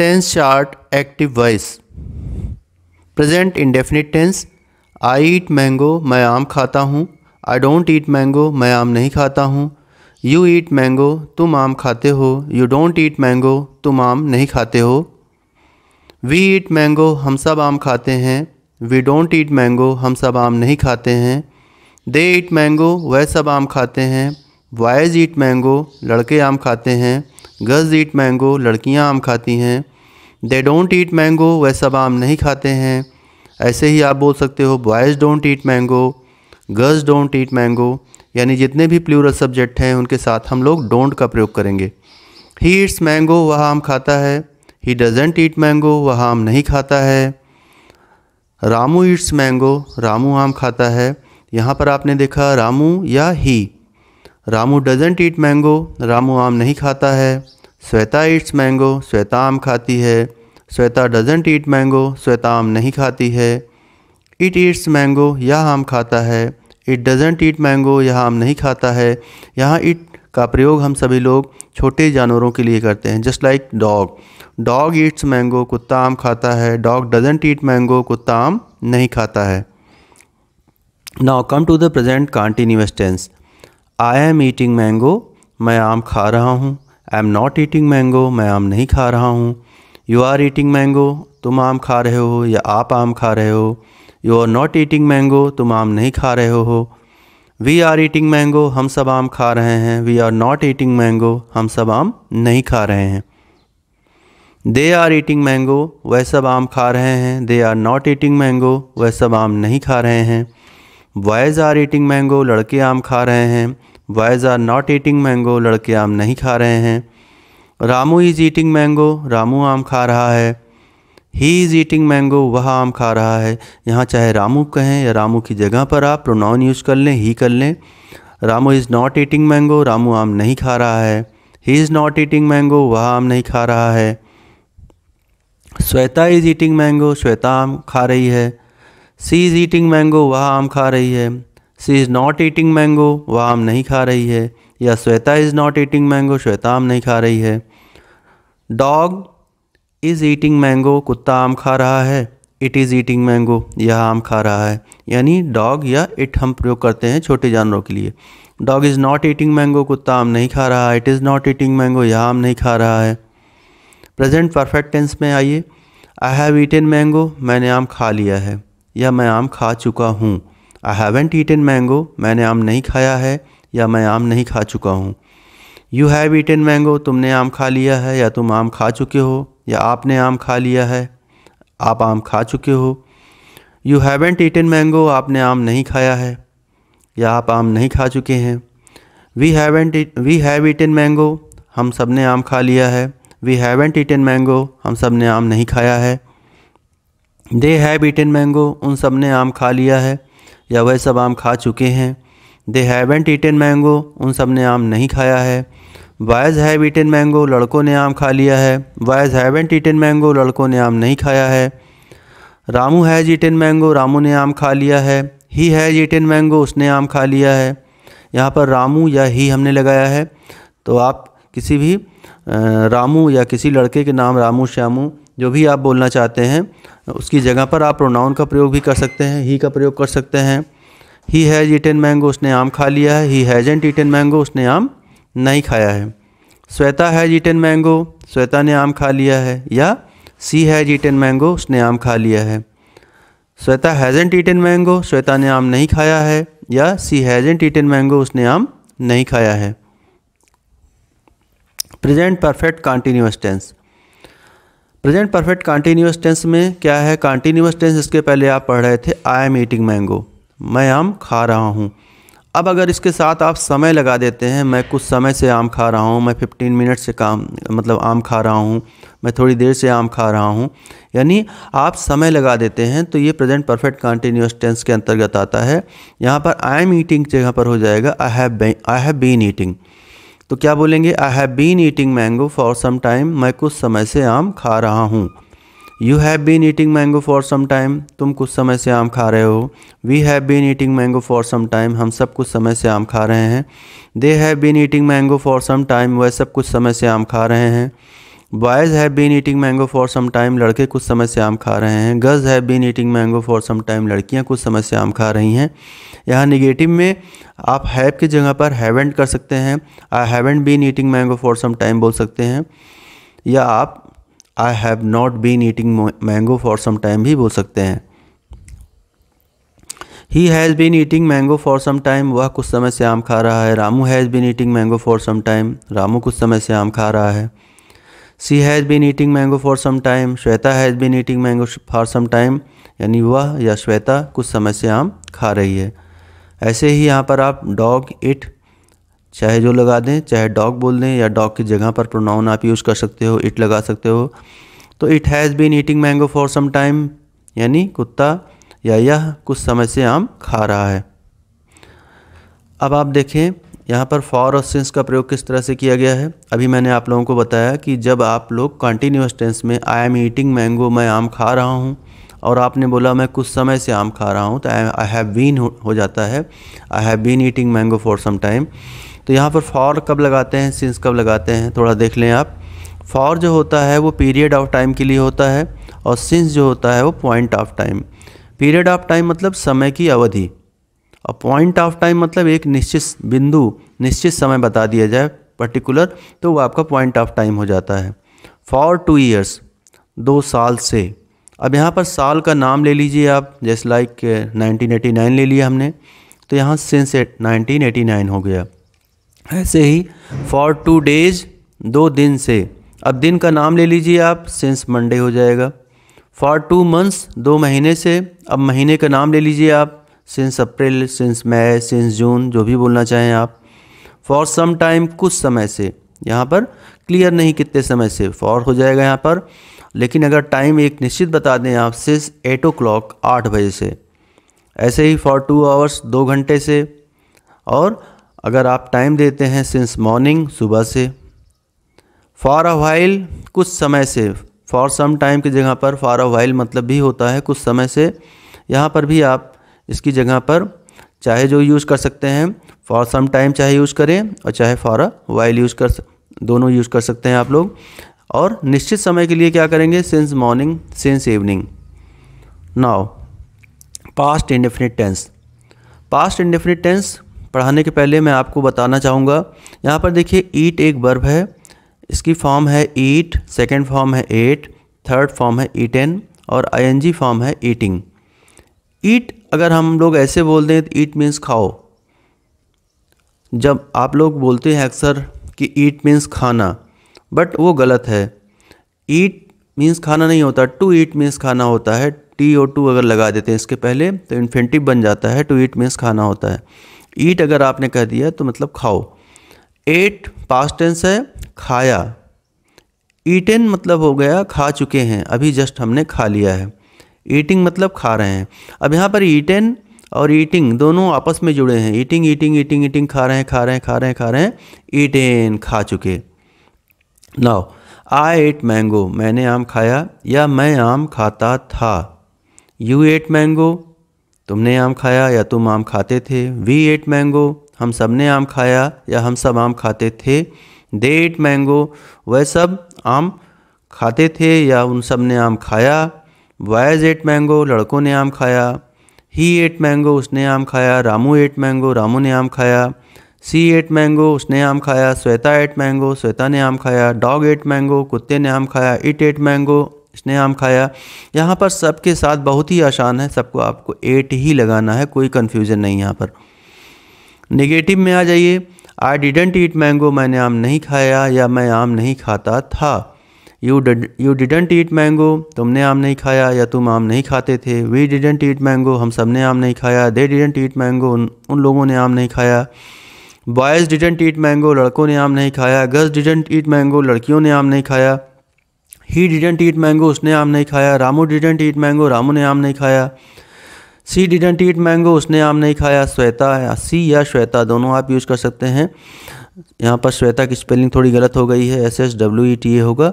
tense chart active voice present indefinite tense I eat mango मैं आम खाता हूँ आई डोंट ईट मैंगो मैं आम नहीं खाता हूँ यू ईट मैंगो तुम आम खाते हो यू डोंट ईट मैंगो तुम आम नहीं खाते हो वी ईट मैंगो हम सब आम खाते हैं वी डोंट ईट मैंगो हम सब आम नहीं खाते हैं दे ईट मैंगो वह सब आम खाते हैं वाइज ईट मैंगो लड़के आम खाते हैं गर्ल्स ईट मैंगो लड़कियाँ आम खाती हैं दे डोंट ईट मैंगो वह सब आम नहीं खाते हैं ऐसे ही आप बोल सकते हो boys don't eat mango girls don't eat mango यानी जितने भी प्लूरल सब्जेक्ट हैं उनके साथ हम लोग डोंट का प्रयोग करेंगे ही ईट्स मैंगो वह आम खाता है ही डजेंट ईट मैंगो वह आम नहीं खाता है रामू ईट्स मैंगो रामू आम खाता है यहाँ पर आपने देखा रामू या he Ramu doesn't eat mango Ramu आम नहीं खाता है श्वेता ईट्स मैंगो श्वेता आम खाती है Shweta doesn't eat mango Shweta आम नहीं खाती है इट ईट्स मैंगो यह आम खाता है इट डजेंट ईट मैंगो यह आम नहीं खाता है यहाँ इट का प्रयोग हम सभी लोग छोटे जानवरों के लिए करते हैं just like dog dog eats mango कुत्ता आम खाता है डॉग डजेंट ईट मैंगो कुत्ता आम नहीं खाता है now come to the present continuous tense I am eating mango मैं आम खा रहा हूँ I am not eating mango मैं आम नहीं खा रहा हूँ यू आर ईटिंग मैंगो तुम आम खा रहे हो या आप आम खा रहे हो you are not eating mango तुम आम नहीं खा रहे हो वी आर ईटिंग मैंगो हम सब आम खा रहे हैं we are not eating mango हम सब आम नहीं खा रहे हैं दे आर ईटिंग मैंगो वह सब आम खा रहे हैं they are not eating mango वह सब आम नहीं खा रहे हैं बॉयज़ आर ईटिंग मैंगो लड़के आम खा रहे हैं boys are not eating mango लड़के आम नहीं खा रहे हैं Ramu is eating mango Ramu आम खा रहा है ही इज़ ईटिंग मैंगो वह आम खा रहा है यहाँ चाहे रामू कहें या रामू की जगह पर आप प्रोनाउन यूज़ कर लें ही कर लें Ramu is not eating mango Ramu आम नहीं खा रहा है he is not eating mango वह आम नहीं खा रहा है Shweta is eating mango Shweta आम खा रही है सी इज़ ईटिंग मैंगो वह आम खा रही है she is not eating mango वह आम नहीं खा रही है या Shweta is not eating mango Shweta आम नहीं खा रही है डॉग इज़ ईटिंग मैंगो कुत्ता आम खा रहा है इट इज़ ईटिंग मैंगो यह आम खा रहा है यानी डॉग या इट हम प्रयोग करते हैं छोटे जानवरों के लिए dog is not eating mango कुत्ता आम नहीं खा रहा है it is not eating mango यह आम नहीं खा रहा है प्रेजेंट परफेक्ट टेंस में आइए आई हैव ईटन मैंगो मैंने आम खा लिया है या मैं आम खा चुका हूँ आई हैवेंट ईटन मैंगो मैंने आम नहीं खाया है या मैं आम नहीं खा चुका हूँ यू हैव ईटन मैंगो तुमने आम खा लिया है या तुम आम खा चुके हो या आपने आम खा लिया है आप आम खा चुके हो यू हैवेंट ईटन मैंगो आपने आम नहीं खाया है या आप आम नहीं खा चुके हैं we haven't we have eaten mango हम सब ने आम खा लिया है वी हैवेंट ईटन मैंगो हम सब ने आम नहीं खाया है दे हैव ईटन मैंगो उन सब ने आम खा लिया है या वह सब आम खा चुके हैं दे हैवेंट ईटन मैंगो उन सब ने आम नहीं खाया है बॉयज़ हैव ईटन मैंगो लड़कों ने आम खा लिया है बॉयज़ हैवेंट ईटन मैंगो लड़कों ने आम नहीं खाया है Ramu has eaten mango Ramu ने आम खा लिया है ही हैज़ ईटन मैंगो उसने आम खा लिया है यहाँ पर रामू या ही हमने लगाया है तो आप किसी भी रामू या किसी लड़के के नाम रामू श्यामू जो भी आप बोलना चाहते हैं उसकी जगह पर आप प्रोनाउन का प्रयोग भी कर सकते हैं ही का प्रयोग कर सकते हैं ही हैज़ ईटन मैंगो उसने आम खा लिया है ही हैजेंट ईटन मैंगो उसने आम नहीं खाया है Shweta has eaten mango Shweta ने आम खा लिया है या सी हैज ईटन मैंगो उसने आम खा लिया है Shweta hasn't eaten mango Shweta ने आम नहीं खाया है या सी हैजेंट ईटन मैंगो उसने आम नहीं खाया है present perfect continuous tense present perfect continuous tense में क्या है कॉन्टीन्यूअस टेंस इसके पहले आप पढ़ रहे थे आई एम ईटिंग मैंगो मैं आम खा रहा हूँ अब अगर इसके साथ आप समय लगा देते हैं मैं कुछ समय से आम खा रहा हूँ मैं 15 मिनट से काम मतलब आम खा रहा हूँ मैं थोड़ी देर से आम खा रहा हूँ यानी आप समय लगा देते हैं तो ये प्रेजेंट परफेक्ट कॉन्टीन्यूस टेंस के अंतर्गत आता है यहाँ पर आई एम ईटिंग जगह पर हो जाएगा I have I have been eating तो क्या बोलेंगे I have been eating mango for some time मैं कुछ समय से आम खा रहा हूँ you have been eating mango for some time तुम कुछ समय से आम खा रहे हो we have been eating mango for some time हम सब कुछ समय से आम खा रहे हैं they have been eating mango for some time वह सब कुछ समय से आम खा रहे हैं boys have been eating mango for some time लड़के कुछ समय से आम खा रहे हैं girls have been eating mango for some time लड़कियां कुछ समय से आम खा रही हैं यहाँ निगेटिव में आप हैव की जगह पर हैवेंट कर सकते हैं I haven't been eating mango for some time बोल सकते हैं या आप I have not been eating mango for some time भी बोल सकते हैं he has been eating mango for some time वह कुछ समय से आम खा रहा है Ramu has been eating mango for some time Ramu कुछ समय से आम खा रहा है she has been eating mango for some time Shweta has been eating mango for some time यानी वह या श्वेता कुछ समय से आम खा रही है ऐसे ही यहाँ पर आप डॉग इट चाहे जो लगा दें चाहे डॉग बोल दें या डॉग की जगह पर प्रोनाउन आप यूज़ कर सकते हो इट लगा सकते हो तो it has been eating mango for some time यानी कुत्ता या यह कुछ समय से आम खा रहा है अब आप देखें यहाँ पर फॉर और सिंस का प्रयोग किस तरह से किया गया है अभी मैंने आप लोगों को बताया कि जब आप लोग कंटिन्यूस टेंस में आई एम ईटिंग मैंगो मैं आम खा रहा हूँ और आपने बोला मैं कुछ समय से आम खा रहा हूँ तो आई हैव बीन हो जाता है I have been eating mango for some time तो यहाँ पर फॉर कब लगाते हैं सिंस कब लगाते हैं थोड़ा देख लें आप फॉर जो होता है वो पीरियड ऑफ टाइम के लिए होता है और सिंस जो होता है वो point of time period of time मतलब समय की अवधि और पॉइंट ऑफ टाइम मतलब एक निश्चित बिंदु निश्चित समय बता दिया जाए पर्टिकुलर तो वो आपका पॉइंट ऑफ टाइम हो जाता है फॉर टू ईयर्स दो साल से अब यहाँ पर साल का नाम ले लीजिए आप जैसे लाइक 1989 uh, ले लिया हमने तो यहाँ सिंस एट नाइनटीन हो गया ऐसे ही फॉर टू डेज दो दिन से अब दिन का नाम ले लीजिए आप सिंस मंडे हो जाएगा फॉर टू मंथ्स दो महीने से अब महीने का नाम ले लीजिए आप since April since May since June जो भी बोलना चाहें आप फॉर सम टाइम कुछ समय से यहाँ पर क्लियर नहीं कितने समय से फॉर हो जाएगा यहाँ पर लेकिन अगर टाइम एक निश्चित बता दें आप सिंस एट ओ क्लॉक आठ बजे से ऐसे ही फॉर टू आवर्स दो घंटे से और अगर आप टाइम देते हैं सिंस मॉर्निंग सुबह से फॉर अ वाइल कुछ समय से फॉर सम टाइम की जगह पर फॉर अ वाइल मतलब भी होता है कुछ समय से यहाँ पर भी आप इसकी जगह पर चाहे जो यूज़ कर सकते हैं फॉर सम टाइम चाहे यूज़ करें और चाहे फॉर अ वाइल यूज़ कर दोनों यूज़ कर सकते हैं आप लोग और निश्चित समय के लिए क्या करेंगे since morning since evening now past indefinite tense past indefinite tense पढ़ाने के पहले मैं आपको बताना चाहूँगा यहाँ पर देखिए ईट एक बर्ब है इसकी फॉर्म है ईट सेकेंड फॉर्म है एट थर्ड फॉर्म है ईटेन और जी फॉर्म है ईटिंग ईट अगर हम लोग ऐसे बोल दें तो ईट मीन्स खाओ जब आप लोग बोलते हैं अक्सर कि ईट मीन्स खाना बट वो गलत है ईट मीन्स खाना नहीं होता टू ईट मीन्स खाना होता है टी ओ टू अगर लगा देते हैं इसके पहले तो इन्फेंटिव बन जाता है टू ईट मीन्स खाना होता है ईट अगर आपने कह दिया तो मतलब खाओ एट पास टेंस है खाया ईटन मतलब हो गया खा चुके हैं अभी जस्ट हमने खा लिया है ईटिंग मतलब खा रहे हैं अब यहाँ पर ईटन और ईटिंग दोनों आपस में जुड़े हैं ईटिंग ईटिंग ईटिंग ईटिंग खा रहे हैं खा रहे हैं खा रहे हैं खा रहे हैं ईटेन खा चुके नाउ आई एट मैंगो मैंने आम खाया या मैं आम खाता था यू एट मैंगो तुमने आम खाया या तुम आम खाते थे वी एट मैंगो हम सब ने आम खाया या हम सब आम खाते थे दे एट मैंगो वह सब आम खाते थे या उन सब ने आम खाया बॉयज़ एट मैंगो लड़कों ने आम खाया ही एट मैंगो उसने आम खाया रामू एट मैंगो रामू ने आम खाया सी एट मैंगो उसने आम खाया श्वेता एट मैंगो श्वेता ने आम खाया डॉग एट मैंगो कुत्ते ने आम खाया इट एट मैंगो इसने आम खाया यहाँ पर सबके साथ बहुत ही आसान है सबको आपको एट ही लगाना है कोई कन्फ्यूज़न नहीं यहाँ पर निगेटिव में आ जाइए आई डिडेंट ईट मैंगो मैंने आम नहीं खाया या मैं आम नहीं खाता था you you didn't eat mango तुमने आम नहीं खाया या तुम आम नहीं खाते थे वी डिडेंट ईट मैंगो हम सब ने आम नहीं खाया दे डिडेंट ईट मैंगो उन लोगों ने आम नहीं खाया बॉयज़ डिडेंट ईट मैंगो लड़कों ने आम नहीं खाया गर्ल्स डिडेंट ईट मैंगो लड़कियों ने आम नहीं खाया ही डिडेंट ईट मैंगो उसने आम नहीं खाया Ramu didn't eat mango Ramu ने आम नहीं खाया सी डिडेंट ईट मैंगो उसने आम नहीं खाया श्वेता या सी या श्वेता दोनों आप यूज़ कर सकते हैं यहाँ पर श्वेता की स्पेलिंग थोड़ी गलत हो गई है S S W E T A होगा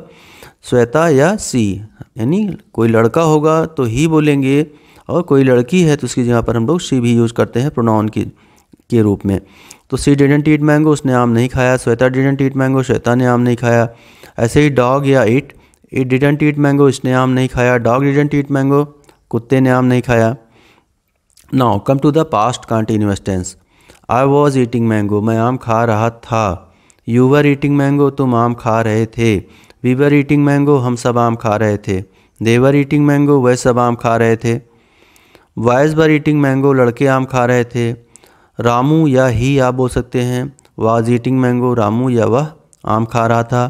श्वेता या सी यानी कोई लड़का होगा तो ही बोलेंगे और कोई लड़की है तो उसकी जगह पर हम लोग सी भी यूज़ करते हैं प्रोनाउन की के रूप में तो सी डिडेंट ईट मैंगो उसने आम नहीं खाया Shweta didn't eat mango Shweta ने आम नहीं खाया ऐसे ही डॉग या it it didn't eat mango इसने आम नहीं खाया डॉग डिडेंट ईट मैंगो कुत्ते ने आम नहीं खाया now come to the past continuous tense I was eating mango मैं आम खा रहा था यू वर ईटिंग मैंगो तुम आम खा रहे थे वी वर ईटिंग मैंगो हम सब आम खा रहे थे देवर ईटिंग मैंगो वह सब आम खा रहे थे वाइज वर ईटिंग मैंगो लड़के आम खा रहे थे रामू या ही आप बोल सकते हैं वाज ईटिंग मैंगो रामू या वह आम खा रहा था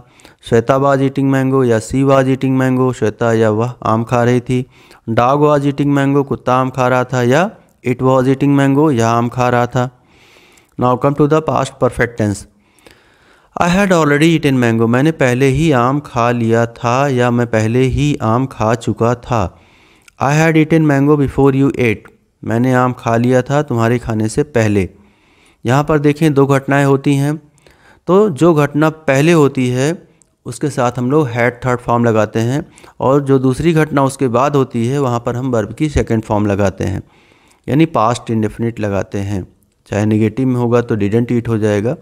श्वेता वाज ईटिंग मैंगो या she was eating mango Shweta या वह आम खा रही थी डॉग वाज ईटिंग मैंगो कुत्ता आम खा रहा था या इट वॉज ईटिंग मैंगो या आम खा रहा था now come to the past perfect tense I had already in mango मैंने पहले ही आम खा लिया था या मैं पहले ही आम खा चुका था I had in mango before you ate मैंने आम खा लिया था तुम्हारे खाने से पहले यहाँ पर देखें दो घटनाएं होती हैं तो जो घटना पहले होती है उसके साथ हम लोग हैड थर्ड फॉर्म लगाते हैं और जो दूसरी घटना उसके बाद होती है वहाँ पर हम वर्ब की सेकेंड फॉर्म लगाते हैं यानी पास्ट इंडेफिनिट लगाते हैं चाहे निगेटिव में होगा तो डिडेंट ईट हो जाएगा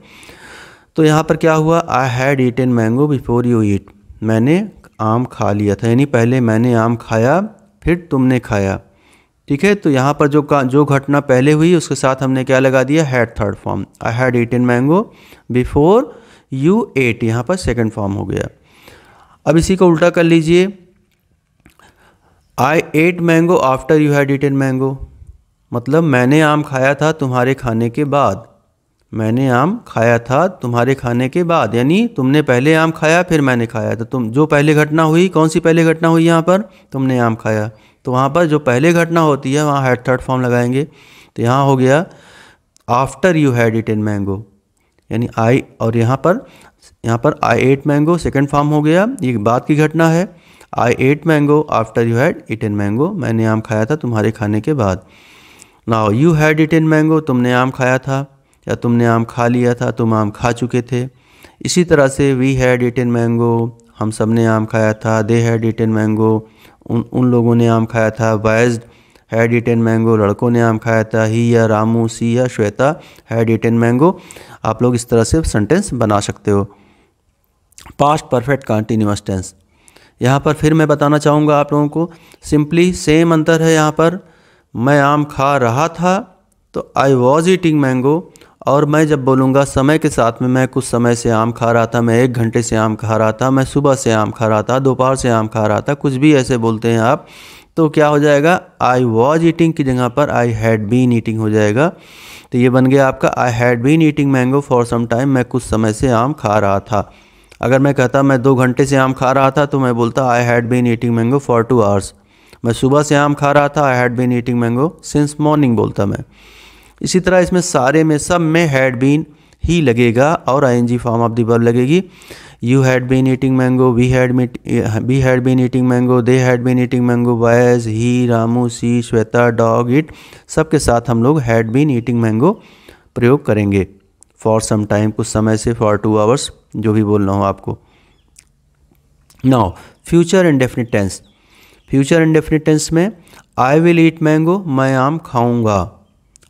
तो यहाँ पर क्या हुआ I had eat an mango before you eat मैंने आम खा लिया था यानी पहले मैंने आम खाया फिर तुमने खाया ठीक है तो यहाँ पर जो का जो घटना पहले हुई उसके साथ हमने क्या लगा दिया had third form I had eat an mango before you ate यहाँ पर सेकेंड फॉर्म हो गया अब इसी को उल्टा कर लीजिए I ate mango after you had eat an mango मतलब मैंने आम खाया था तुम्हारे खाने के बाद मैंने आम खाया था तुम्हारे खाने के बाद यानी तुमने पहले आम खाया फिर मैंने खाया तो तुम जो पहले घटना हुई कौन सी पहले घटना हुई यहाँ पर तुमने आम खाया तो वहाँ पर जो पहले घटना होती है वहाँ हेड थर्ड फॉर्म लगाएंगे तो यहाँ हो गया after you had eat an mango यानी आई और यहाँ पर यहाँ पर I ate mango second form हो गया ये बात की घटना है I ate mango after you had eat an mango मैंने आम खाया था तुम्हारे खाने के बाद ना you had eat an mango तुमने आम खाया था या तुमने आम खा लिया था तुम आम खा चुके थे इसी तरह से वी हैड इटन मैंगो हम सब ने आम खाया था दे हैड इटन मैंगो उन उन लोगों ने आम खाया था बॉयज़ हैड इटन मैंगो लड़कों ने आम खाया था ही या रामू सी या श्वेता हैड इटन मैंगो आप लोग इस तरह से सेंटेंस बना सकते हो पास्ट परफेक्ट कंटिन्यूस टेंस यहाँ पर फिर मैं बताना चाहूँगा आप लोगों को सिंपली सेम अंतर है यहाँ पर मैं आम खा रहा था तो आई वॉज ईटिंग मैंगो और मैं जब बोलूँगा समय के साथ में मैं कुछ समय से आम खा रहा था मैं एक घंटे से आम खा रहा था मैं सुबह से आम खा रहा था दोपहर से आम खा रहा था कुछ भी ऐसे बोलते हैं आप तो क्या हो जाएगा आई वॉज ईटिंग की जगह पर आई हैड बीन ईटिंग हो जाएगा तो ये बन गया आपका I had been eating mango for some time मैं कुछ समय से आम खा रहा था अगर मैं कहता मैं दो घंटे से आम खा रहा था तो मैं बोलता I had been eating mango for two hours मैं सुबह से आम खा रहा था I had been eating mango since morning बोलता मैं इसी तरह इसमें सारे में सब में हैड बीन ही लगेगा और I N G form of the verb लगेगी you had been eating mango we had we had been eating mango they had been eating mango wise he Ramu she Shweta dog it सब के साथ हम लोग had been eating mango प्रयोग करेंगे for some time कुछ समय से फॉर टू आवर्स जो भी बोलना हो आपको now future indefinite tense future indefinite tense में आई विल ईट मैंगो मैं आम खाऊंगा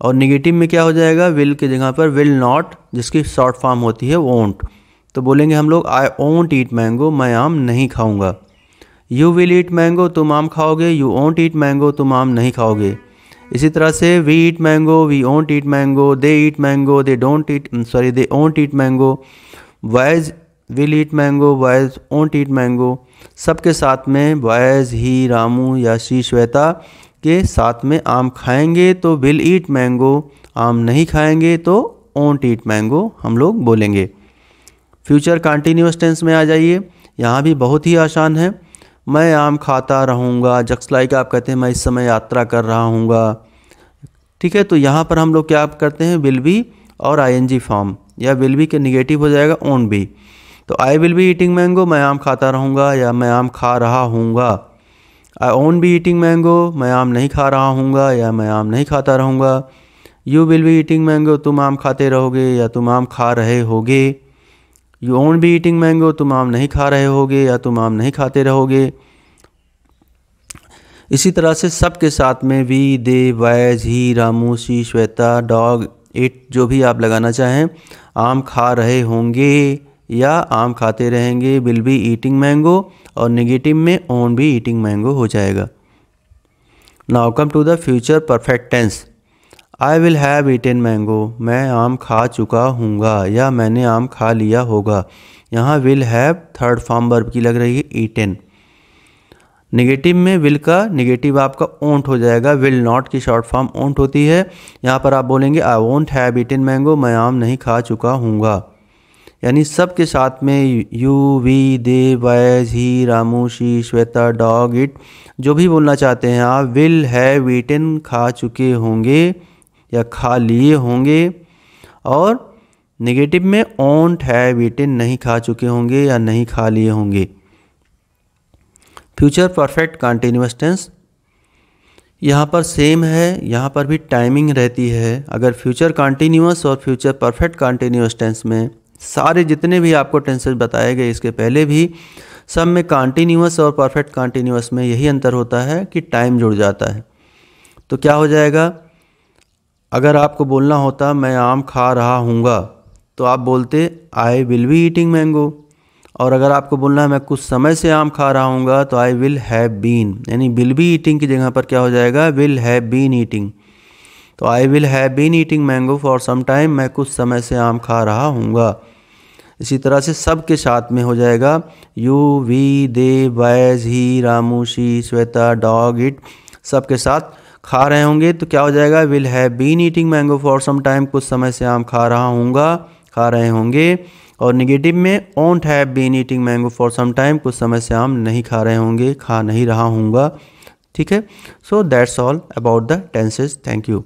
और निगेटिव में क्या हो जाएगा विल की जगह पर विल नॉट जिसकी शॉर्ट फॉर्म होती है ओंट तो बोलेंगे हम लोग आई ओंट ईट मैंगो मैं आम नहीं खाऊंगा यू विल ईट मैंगो तुम आम खाओगे यू ओंट ईट मैंगो तुम आम नहीं खाओगे इसी तरह से we eat mango we won't eat mango they eat mango they don't eat sorry they won't eat mango wise will eat mango wise won't eat mango सबके साथ में वाइज ही रामू या श्री श्वेता के साथ में आम खाएंगे तो विल ईट मैंगो आम नहीं खाएंगे तो ओंट ईट मैंगो हम लोग बोलेंगे फ्यूचर कंटिन्यूस टेंस में आ जाइए यहाँ भी बहुत ही आसान है मैं आम खाता रहूँगा जक्स लाइक आप कहते हैं मैं इस समय यात्रा कर रहा हूँगा ठीक है तो यहाँ पर हम लोग क्या आप करते हैं विल बी और आईएनजी फॉर्म या विल बी के निगेटिव हो जाएगा ओन बी तो I will be eating mango मैं आम खाता रहूँगा या मैं आम खा रहा हूँगा I won't be eating mango मैं आम नहीं खा रहा हूँ या मैं आम नहीं खाता रहूँगा you will be eating mango तुम आम खाते रहोगे या तुम आम खा रहे होगे you won't be eating mango तुम आम नहीं खा रहे होगे या तुम आम नहीं खाते रहोगे इसी तरह से सब के साथ में we they wise he Ramu she Shweta dog it जो भी आप लगाना चाहें आम खा रहे होंगे या आम खाते रहेंगे विल बी ईटिंग मैंगो और निगेटिव में ओन भी ईटिंग मैंगो हो जाएगा now come to the future perfect tense I will have eaten mango मैं आम खा चुका हूँगा या मैंने आम खा लिया होगा यहाँ will have third form verb की लग रही है ईटन निगेटिव में विल का निगेटिव आपका ओंट हो जाएगा विल नॉट की शॉर्ट फॉर्म ओंट होती है यहाँ पर आप बोलेंगे I won't have eaten mango मैं आम नहीं खा चुका हूँगा यानी सब के साथ में you we they wise he Ramu she Shweta dog it जो भी बोलना चाहते हैं आप विल है वीटन खा चुके होंगे या खा लिए होंगे और नेगेटिव में ओंट है वीटन नहीं खा चुके होंगे या नहीं खा लिए होंगे फ्यूचर परफेक्ट कंटिन्यूस टेंस यहाँ पर सेम है यहाँ पर भी टाइमिंग रहती है अगर फ्यूचर कंटिन्यूस और फ्यूचर परफेक्ट कंटिन्यूस टेंस में सारे जितने भी आपको टेंसेज बताए गए इसके पहले भी सब में कॉन्टीन्यूस और परफेक्ट कॉन्टीन्यूस में यही अंतर होता है कि टाइम जुड़ जाता है तो क्या हो जाएगा अगर आपको बोलना होता मैं आम खा रहा हूँगा तो आप बोलते I will be eating mango और अगर आपको बोलना है मैं कुछ समय से आम खा रहा हूँ तो आई विल हैव बीन यानी विल बी ईटिंग की जगह पर क्या हो जाएगा विल हैव बीन ईटिंग तो I will have been eating mango for some time मैं कुछ समय से आम खा रहा हूँगा इसी तरह से सब के साथ में हो जाएगा you we they wise he Ramu she Shweta dog it सब के साथ खा रहे होंगे तो क्या हो जाएगा will have been eating mango for some time कुछ समय से आम खा रहा हूँगा खा रहे होंगे और निगेटिव में won't have been eating mango for some time कुछ समय से आम नहीं खा रहे होंगे खा नहीं रहा हूँगा ठीक है so that's all about the tenses thank you